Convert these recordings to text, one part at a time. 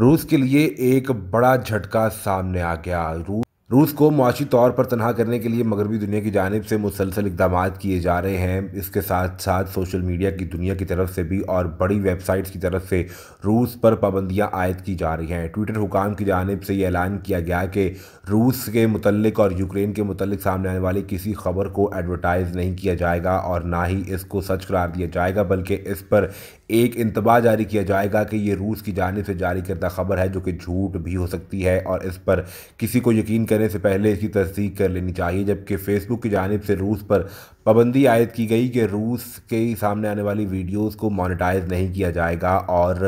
रूस के लिए एक बड़ा झटका सामने आ गया रूस रूस को मुआशी तौर पर तनहा करने के लिए मगरबी दुनिया की जानब से मुसलसल इकदाम किए जा रहे हैं इसके साथ साथ सोशल मीडिया की दुनिया की तरफ से भी और बड़ी वेबसाइट्स की तरफ से रूस पर पाबंदियां आयद की जा रही हैं ट्विटर हुकाम की जानब से ये ऐलान किया गया कि रूस के मतलब और यूक्रेन के मतलब सामने आने वाली किसी खबर को एडवर्टाइज़ नहीं किया जाएगा और ना ही इसको सच करार दिया जाएगा बल्कि इस पर एक इंतबा जारी किया जाएगा कि ये रूस की जानब से जारी करदा खबर है जो कि झूठ भी हो सकती है और इस पर किसी को यकीन कर देने से पहले इसकी तस्दीक कर लेनी चाहिए जबकि फेसबुक की जानब से रूस पर पाबंदी आयद की गई कि रूस के सामने आने वाली वीडियोस को मोनेटाइज नहीं किया जाएगा और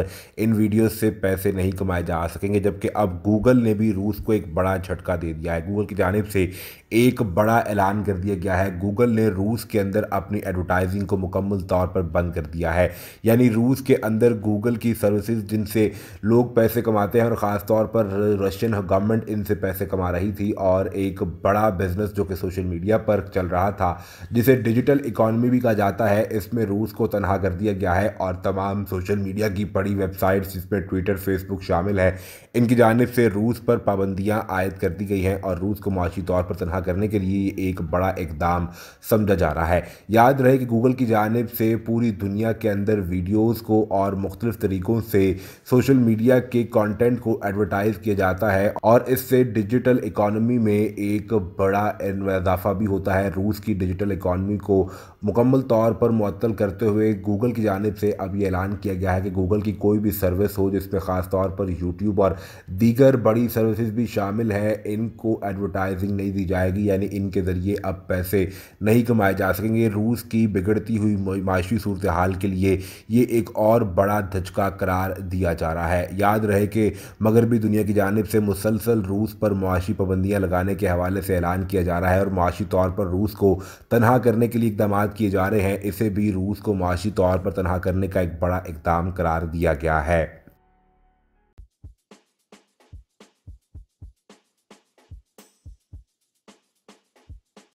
इन वीडियोस से पैसे नहीं कमाए जा सकेंगे जबकि अब गूगल ने भी रूस को एक बड़ा झटका दे दिया है गूगल की जानब से एक बड़ा ऐलान कर दिया गया है गूगल ने रूस के अंदर अपनी एडवर्टाइजिंग को मुकम्मल तौर पर बंद कर दिया है यानी रूस के अंदर गूगल की सर्विसेज जिनसे लोग पैसे कमाते हैं और ख़ास तौर पर रशियन गवर्नमेंट इनसे पैसे कमा रही थी और एक बड़ा बिजनेस जो कि सोशल मीडिया पर चल रहा था जिसे जिसे डिजिटल इकॉनमी भी कहा जाता है इसमें रूस को तनहा कर दिया गया है और तमाम सोशल मीडिया की बड़ी वेबसाइट्स जिसमें ट्विटर फेसबुक शामिल है इनकी जानब से रूस पर पाबंदियां आयद कर दी गई हैं और रूस को माशी तौर पर तनहा करने के लिए एक बड़ा इकदाम समझा जा रहा है याद रहे कि गूगल की जानब से पूरी दुनिया के अंदर वीडियोज़ को और मुख्तलिफ तरीक़ों से सोशल मीडिया के कॉन्टेंट को एडवर्टाइज़ किया जाता है और इससे डिजिटल इकॉनमी में एक बड़ा इजाफा भी होता है रूस की डिजिटल इकॉनमी इकानमी को मुकम्मल तौर पर मअतल करते हुए गूगल की जानब से अब ये ऐलान किया गया है कि गूगल की कोई भी सर्विस हो जिसमें ख़ास तौर पर यूट्यूब और दीगर बड़ी सर्विस भी शामिल हैं इनको एडवर्टाइजिंग नहीं दी जाएगी यानी इनके ज़रिए अब पैसे नहीं कमाए जा सकेंगे रूस की बिगड़ती हुई माशी सूरत हाल के लिए ये एक और बड़ा धचका करार दिया जा रहा है याद रहे कि मगरबी दुनिया की जानब से मुसलसल रूस पर मुआशी पाबंदियाँ लगाने के हवाले से ऐलान किया जा रहा है और मुआशी तौर पर रूस को तनहा करने के लिए इकदाम किए जा रहे हैं इसे भी रूस को माशी तौर पर तनहा करने का एक बड़ा इकदाम करार दिया गया है